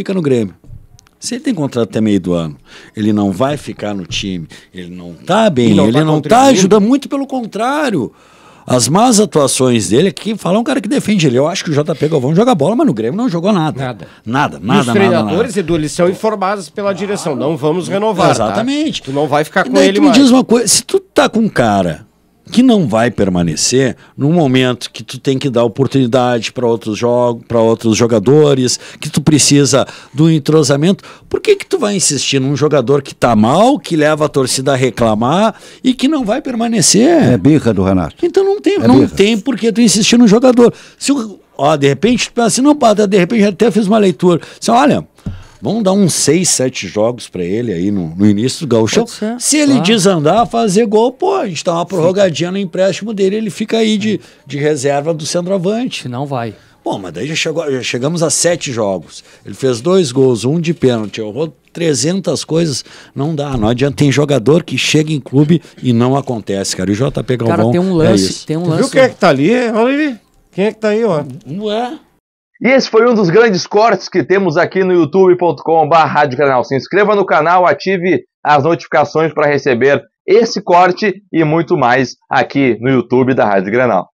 fica no Grêmio. Se ele tem contrato até meio do ano, ele não vai ficar no time, ele não tá bem, ele não, ele tá, não tá ajudando, muito pelo contrário. As más atuações dele aqui, falar um cara que defende ele. Eu acho que o JP Galvão joga bola, mas no Grêmio não jogou nada. Nada. Nada, nada, Os nada, treinadores, nada. Edu, eles são informados pela claro. direção. Não vamos renovar. Tá? Exatamente. Tá? Tu não vai ficar e com ele. Tu me mais. diz uma coisa: se tu tá com um cara que não vai permanecer no momento que tu tem que dar oportunidade para outros jogos, para outros jogadores, que tu precisa do entrosamento. Por que que tu vai insistir num jogador que está mal, que leva a torcida a reclamar e que não vai permanecer? É birra do Renato. Então não tem, é não birra. tem por que tu insistir num jogador. Se ó, de repente tu pensa assim, não, de repente até fiz uma leitura. Assim, olha, Vamos dar uns seis, sete jogos para ele aí no, no início do gauchão. Ser, Se ele claro. desandar, fazer gol, pô, a gente dá uma prorrogadinha no empréstimo dele, ele fica aí de, de reserva do centroavante. Não vai. Bom, mas daí já, chegou, já chegamos a sete jogos. Ele fez dois gols, um de pênalti, errou 300 coisas. Não dá, não adianta. Tem jogador que chega em clube e não acontece, cara. E o JP Galvão cara, tem um é lance, é tem um lance. Viu quem é que tá ali? Olha ali. Quem é que tá aí, ó? Não é? E esse foi um dos grandes cortes que temos aqui no youtube.com.br Se inscreva no canal, ative as notificações para receber esse corte e muito mais aqui no YouTube da Rádio Granal.